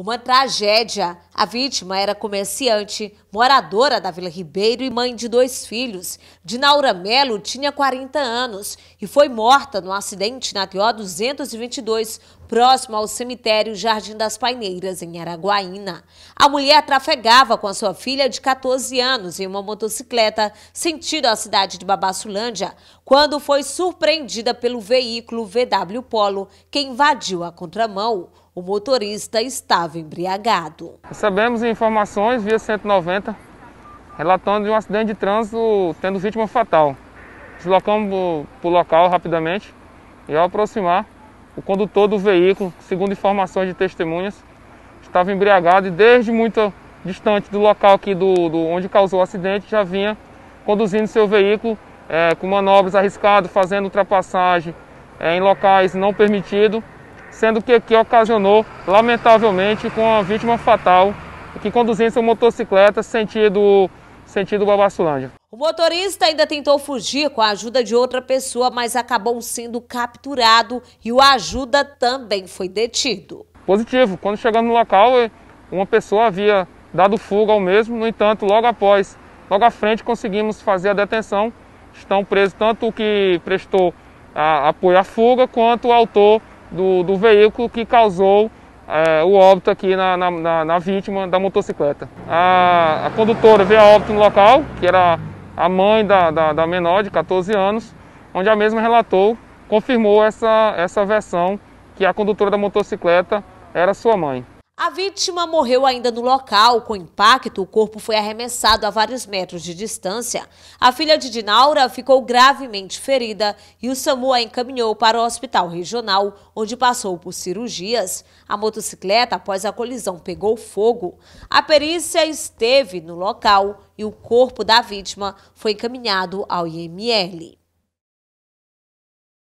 Uma tragédia a vítima era comerciante, moradora da Vila Ribeiro e mãe de dois filhos. Dinaura Melo tinha 40 anos e foi morta num acidente na TO 222, próximo ao cemitério Jardim das Paineiras, em Araguaína. A mulher trafegava com a sua filha de 14 anos em uma motocicleta sentido à cidade de Babaçulândia, quando foi surpreendida pelo veículo VW Polo, que invadiu a contramão. O motorista estava embriagado. Essa Recebemos informações via 190 relatando de um acidente de trânsito tendo vítima fatal. Deslocamos para o local rapidamente e ao aproximar, o condutor do veículo, segundo informações de testemunhas, estava embriagado e desde muito distante do local aqui do, do onde causou o acidente já vinha conduzindo seu veículo é, com manobras arriscadas, fazendo ultrapassagem é, em locais não permitidos, sendo que aqui ocasionou, lamentavelmente, com a vítima fatal que conduzindo sua motocicleta sentido, sentido Babassulândia. O motorista ainda tentou fugir com a ajuda de outra pessoa, mas acabou sendo capturado e o ajuda também foi detido. Positivo, quando chegando no local, eh, uma pessoa havia dado fuga ao mesmo, no entanto, logo após, logo à frente, conseguimos fazer a detenção. Estão presos tanto o que prestou a, apoio à fuga, quanto o autor do, do veículo que causou é, o óbito aqui na, na, na, vítima da motocicleta. A, a condutora veio a óbito no local, que era a mãe da, da, da menor de 14 anos, onde a mesma relatou, confirmou essa, essa versão que a condutora da motocicleta era sua mãe. A vítima morreu ainda no local. Com impacto, o corpo foi arremessado a vários metros de distância. A filha de Dinaura ficou gravemente ferida e o SAMU a encaminhou para o hospital regional, onde passou por cirurgias. A motocicleta, após a colisão, pegou fogo. A perícia esteve no local e o corpo da vítima foi encaminhado ao IML.